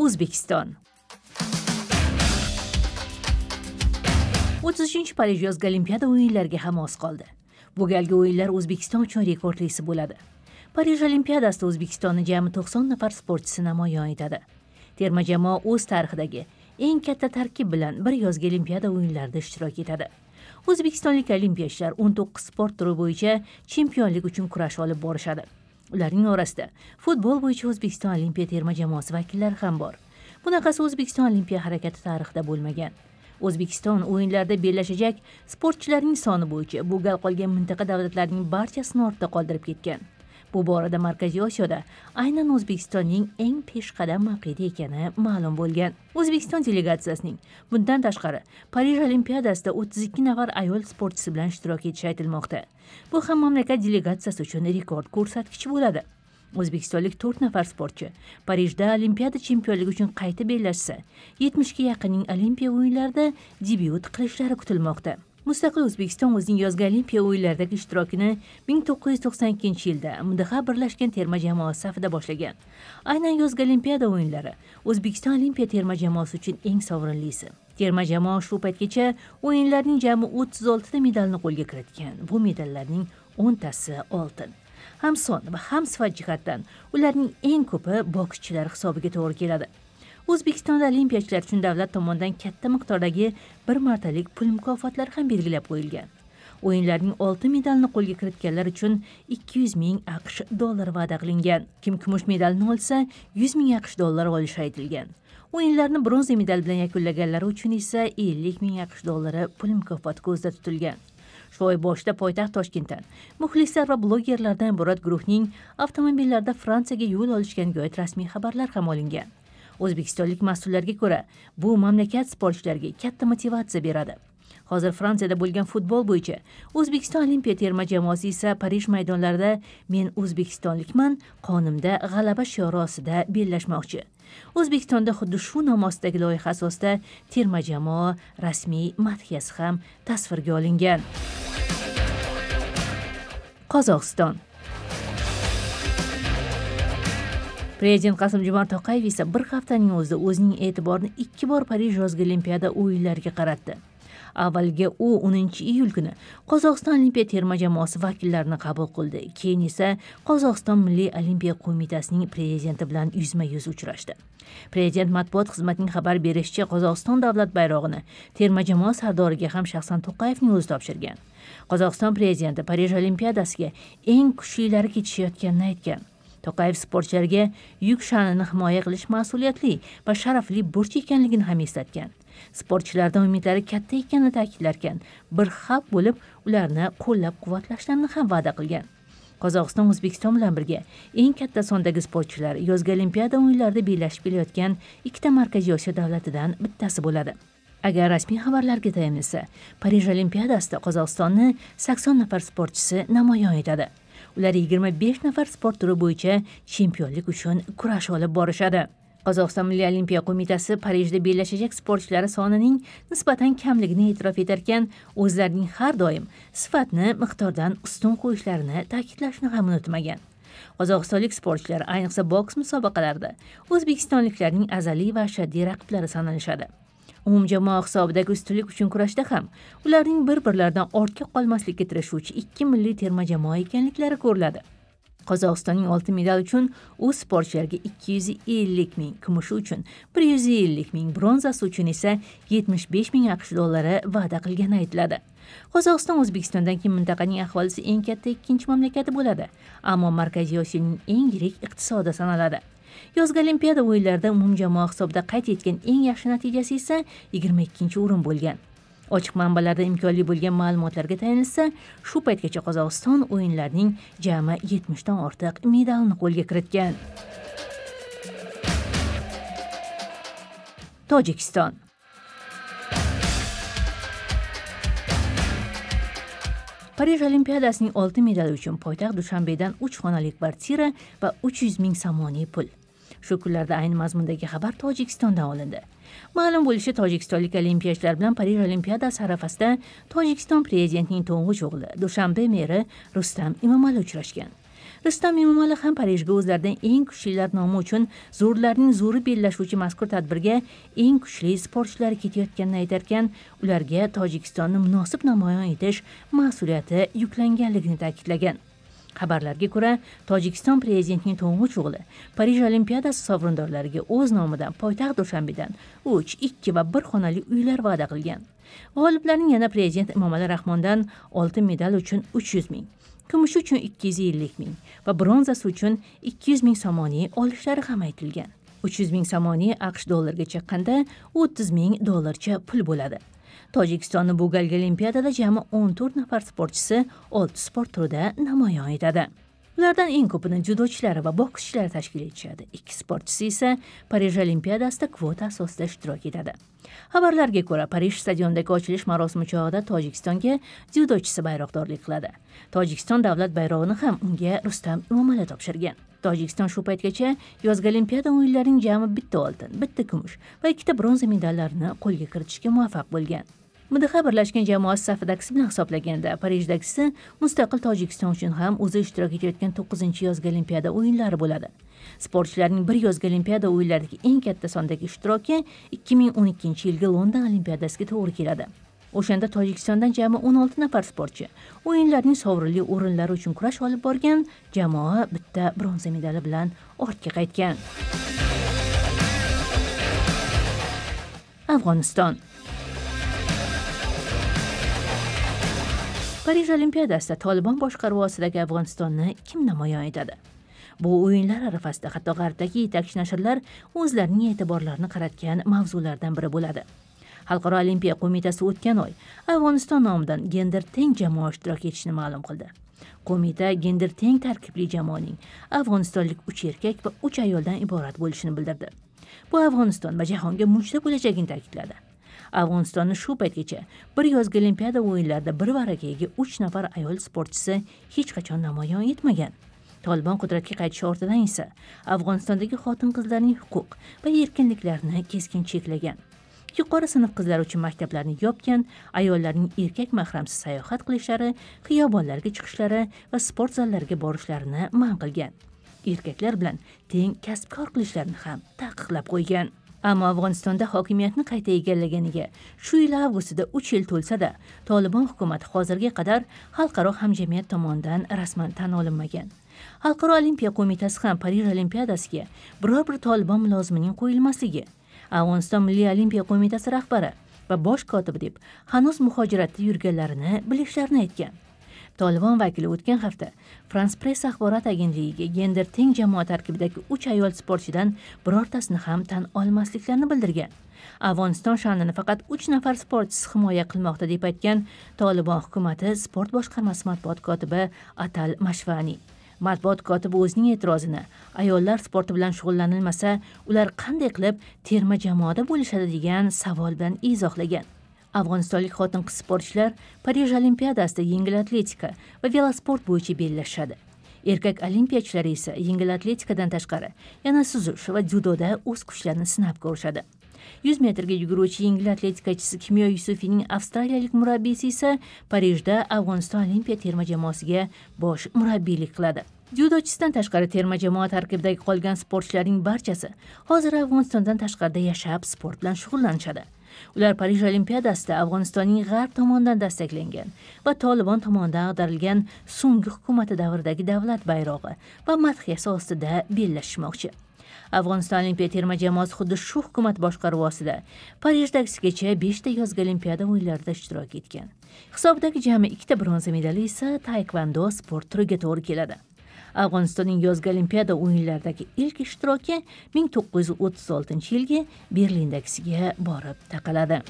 o'zbekiston o'ttizinchi parij yozgi olimpiada o'yinlariga ham oz qoldi bu galgi o'yinlar o'zbekiston uchun rekordlisi bo'ladi parij olimpiadasida o'zbekistonni jami 90 nafar sportchisi namoyon etadi terma jamoa o'z tarixidagi eng katta tarkib bilan bir yozgi olimpiada o'yinlarida ishtirok etadi o'zbekistonlik olimpiyachilar 19 sport turi bo'yicha chempionlik uchun kurash olib borishadi ularning orasida futbol bo'yicha o'zbekiston olimpiya terma jamoasi vakillari ham bor bunaqasi o'zbekiston olimpiya harakati tarixida bo'lmagan o'zbekiston o'yinlarda bellashajak sportchilarning soni bo'yicha bu gal qolgan mintaqa davlatlarining barchasini ortda qoldirib ketgan bu borada markaziy osiyoda aynan o'zbekistonning eng peshqadam mavqeda ekani ma'lum bo'lgan o'zbekiston delegatsiyasining bundan tashqari parij olimpiadasida o'ttiz ikki nafar ayol sportchisi bilan ishtirok etishi aytilmoqda bu ham mamlakat delegatsiyasi uchun rekord ko'rsatkich bo'ladi o'zbekistonlik to'rt nafar sportchi parijda olimpiada chempionligi uchun qayta bellashsa yetmishga yaqinning olimpiya o'yinlarida debyut qilishlari kutilmoqda mustaqil o'zbekiston o'zining yozgi olimpiya o'yinlaridagi ishtirokini 1992 yilda mdh birlashgan terma jamoasi safida boshlagan aynan yozgi olimpiada o'yinlari o'zbekiston olimpiya terma jamoasi uchun eng sovrinlisi terma jamoa shu paytgacha o'yinlarning jami 36 ta medalni qo'lga kiritgan bu medallarning 10 tasi oltin ham son va ham sifat jihatdan ularning eng ko'pi bokschilar hisobiga to'g'ri keladi o'zbekistonda olimpiyachilar uchun davlat tomonidan katta miqdordagi bir martalik pul mukofotlari ham belgilab qo'yilgan o'yinlarning oltin medalini qo'lga kiritganlar uchun ikki yuz ming aqsh dollari va'da qilingan kim kumush medalni olsa yuz ming aqsh dollari olishi aytilgan o'yinlarni bronza medal bilan yakunlaganlari uchun esa ellik ming aqsh dollari pul mukofoti ko'zda tutilgan shoy boshida poytaxt toshkentdan muxlislar va blogerlardan iborat guruhning avtomobillarda fransiyaga yo'l olishganiga oid rasmiy xabarlar ham olingan o'zbekistonlik mas'ullarga ko'ra bu mamlakat sportchilariga katta motivatsiya beradi hozir fransiyada bo'lgan futbol bo'yicha o'zbekiston olimpiya terma jamoasi esa parij maydonlarida men o'zbekistonlikman qonimda g'alaba shiori ostida bellashmoqchi o'zbekistonda xuddi shu nom ostidagi loyiha asosida terma jamoa rasmiy madhiyasi ham tasvirga olingan qozog'iston prezident qasim jomart to'qayev esa bir haftaning o'zida o'zining e'tiborini ikki bor parij yozgi olimpiada o'yinlariga qaratdi avvaliga u o'ninchi iyul kuni qozog'iston olimpiya terma jamoasi vakillarini qabul qildi keyin esa qozog'iston milliy olimpiya qo'mitasining prezidenti bilan yuzma yuz uchrashdi prezident matbuot xizmatining xabar berishicha qozog'iston davlat bayrog'ini terma jamoa sardoriga ham shaxsan to'qayevning o'zi topshirgan qozog'iston prezidenti parij olimpiadasiga eng kuchlilari ketishayotganini aytgan to'qayev sportchilarga yuk sha'nini himoya qilish mas'uliyatli va sharafli burch ekanligini ham eslatgan sportchilardan umidlari katta ekanini ta'kidlarkan bir xalq bo'lib ularni qo'llab quvvatlashlarini ham va'da qilgan qozog'iston o'zbekiston bilan birga eng katta sondagi sportchilar yozgi olimpiada o'yinlarida bellashib kelayotgan ikkita markaziy osiyo davlatidan bittasi bo'ladi agar rasmiy xabarlarga tayanilsa parij olimpiadasida qozog'istonni sakson nafar sportchisi namoyon etadi ular yigirma besh nafar sport turi bo'yicha chempionlik uchun kurash olib borishadi qozog'iston milliy olimpiya qo'mitasi parijda bellashajak sportchilari sonining nisbatan kamligini e'tirof etarkan o'zlarining har doim sifatni miqdordan ustun qo'yishlarini ta'kidlashni ham unutmagan qozog'istonlik sportchilar ayniqsa boks musobaqalarida o'zbekistonliklarning azaliy va ashaddiy raqiblari sanalishadi umumjamoa hisobidagi ustunlik uchun kurashda ham ularning bir birlaridan ortga qolmaslikka tirishuvchi ikki milliy terma jamoa ekanliklari ko'riladi qozog'istonning oltin medal uchun o'z sportchilariga ikki yuz ellik ming kumushi uchun bir yuz ellik ming bronzasi uchun esa yetmish besh ming aqsh dollari va'da qilgani aytiladi qozog'iston o'zbekistondan keyin mintaqaning aholisi eng katta ikkinchi mamlakati bo'ladi ammo markaziy osiyoning eng yirik iqtisodi sanaladi yozgi olimpiada o'yinlarida umumjamoa hisobida qayd etgan eng yaxshi natijasi esa yigirma ikkinchi o'rin bo'lgan ochiq manbalarda imkonli bo'lgan ma'lumotlarga tayanilsa shu paytgacha qozog'iston o'yinlarning jami yetmishdan ortiq medalni qo'lga kiritgan tojikiston parij olimpiadasining oltin medali uchun poytaxt dushanbedan uch xonalik kvartira va uch yuz ming somoniy pul shu kunlarda ayni mazmundagi xabar tojikistondan olindi ma'lum bo'lishicha tojikistonlik olimpiyachilar bilan parij olimpiadasi arafasida tojikiston prezidentining to'ng'ich o'g'li dushanbe meri rustam imomali uchrashgan rustam imomali ham parijga o'zlaridan eng kuchlilar nomi uchun zo'rlarning zo'ri bellashuvchi mazkur tadbirga eng kuchli sportchilar ketayotganini aytarkan ularga tojikistonni munosib namoyon etish mas'uliyati yuklanganligini ta'kidlagan xabarlarga ko'ra tojikiston prezidentining to'ng'ich o'g'li parij olimpiadasi sovrindorlariga o'z nomidan poytaxt dushanbedan uch ikki va bir xonali uylar va'da qilgan g'oliblarning yana prezident imomali rahmondan oltin medal uchun uch yuz ming kumush uchun ikki yuz ellik ming va bronzasi uchun ikki yuz ming somoniy olishlari ham aytilgan uch yuz ming somoniy aqsh dollariga chiqqanda o'ttiz ming dollarcha pul bo'ladi tojikistonning galgi olimpiadada jami 14 nafar sportchisi 6 sport turida namoyon etadi ulardan eng ko'pini judochilar va bokschilar tashkil etishadi ikki sportchisi esa parij olimpiadasida kvota asosida ishtirok etadi xabarlarga ko'ra parij stadionidagi ochilish marosimi chog'ida tojikistonga dzyudochisi bayroqdorlik qiladi tojikiston davlat bayrog'ini ham unga rustam imomali topshirgan tojikiston shu paytgacha yozgi olimpiada o'yinlarining jami bitta oltin bitta kumush va ikkita bronza medallarni qo'lga kiritishga muvaffaq bo'lgan mdh birlashgan jamoasi safidagisi bilan hisoblaganda parijdagisi mustaqil tojikiston uchun ham o'zi ishtirok etayotgan to'qqizinchi yozgi olimpiada o'yinlari bo'ladi sportchilarning bir yozgi olimpiada o'yinlaridagi eng katta sondagi ishtiroki ikki ming o'n ikkinchi yilgi london olimpiadasiga to'g'ri keladi o'shanda tojikistondan jami 16 nafar sportchi o'yinlarning sovrinli o'rinlari uchun kurash olib borgan jamoa bitta bronza medali bilan ortga qaytgan afg'oniston parij olimpiadasida tolibon boshqaruvi ostidagi afg'onistonni kim namoyon etadi bu o'yinlar arafasida hatto g'arbdagi yetakchi nashrlar o'zlarining e'tiborlarini qaratgan mavzulardan biri bo'ladi xalqaro olimpiya qo'mitasi o'tgan oy afg'oniston nomidan gender teng jamoa ishtirok etishini ma'lum qildi qo'mita gender teng tarkibli jamoaning afg'onistonlik uch erkak va uch ayoldan iborat bo'lishini bildirdi bu afg'oniston va jahonga mujda bo'lajagini ta'kidladi afg'onistonni shu paytgacha bir yozgi olimpiada o'yinlarida bir ega uch nafar ayol sportchisi hech qachon namoyon etmagan tolibon qudratga qaytishi ortidan esa afg'onistondagi xotin qizlarning huquq va erkinliklarini keskin cheklagan yuqori sinf qizlari uchun maktablarni yopgan ayollarning erkak mahramsiz sayohat qilishlari xiyobonlarga chiqishlari va sport zallariga borishlarini man qilgan erkaklar bilan teng kasbkor qilishlarini ham taqiqlab qo'ygan ammo afg'onistonda hokimiyatni qayta egallaganiga shu yil avgustida uch yil to'lsa-da, tolibon hukumati hozirga qadar xalqaro hamjamiyat tomonidan rasman tan olinmagan xalqaro olimpiya qo'mitasi ham parij olimpiadasiga biror bir tolibon mulozimining qo'yilmasligi afg'oniston milliy olimpiya qo'mitasi rahbari va bosh kotibi deb hanuz muhojiratda yurganlarini bilishlarini aytgan tolibon vakili o'tgan hafta frans press axborot agentligiga gender teng jamoa tarkibidagi uch ayol sportchidan birortasini ham tan olmasliklarini bildirgan afg'oniston sha'nini faqat uch nafar sportchisi himoya qilmoqda deb aytgan tolibon hukumati sport boshqarmasi matbuot kotibi atal mashvani matbuot kotibi o'zining e'tirozini ayollar sporti bilan shug'ullanilmasa ular qanday qilib terma jamoada bo'lishadi degan savol bilan izohlagan afg'onistonlik xotin qiz sportchilar parij olimpiadasida yengil atletika va velosport bo'yicha bellashadi erkak olimpiyachilar esa yengil atletikadan tashqari yana suzish va dzyudoda o'z kuchlarini sinab ko'rishadi yuz metrga yuguruvchi yengil atletikachisi kimyo yusufiyning avstraliyalik murabbiysi esa parijda afg'oniston olimpiya terma jamoasiga bosh murabbiylik qiladi dyudochisidan tashqari terma jamoa tarkibidagi qolgan sportchilarning barchasi hozir afg'onistondan tashqarida yashab sport bilan shug'ullanishadi ular parij olimpiadasida afg'onistonning g'arb tomonidan dastaklangan va tolibon tomonidan ag'darilgan so'nggi hukumati davridagi davlat bayrog'i va madhiyasi ostida bellashishmoqchi afg'oniston olimpiya terma jamoasi xuddi shu hukumat boshqaruvi ostida parijda aksigacha beshta yozgi olimpiada o'yinlarida ishtirok etgan hisobdagi jami ikkita bronza medali esa taekvando sport turiga to'g'ri keladi afg'onistonning yozgi olimpiada o'yinlaridagi ilk ishtiroki 1936 yilgi berlindagisiga borib taqaladi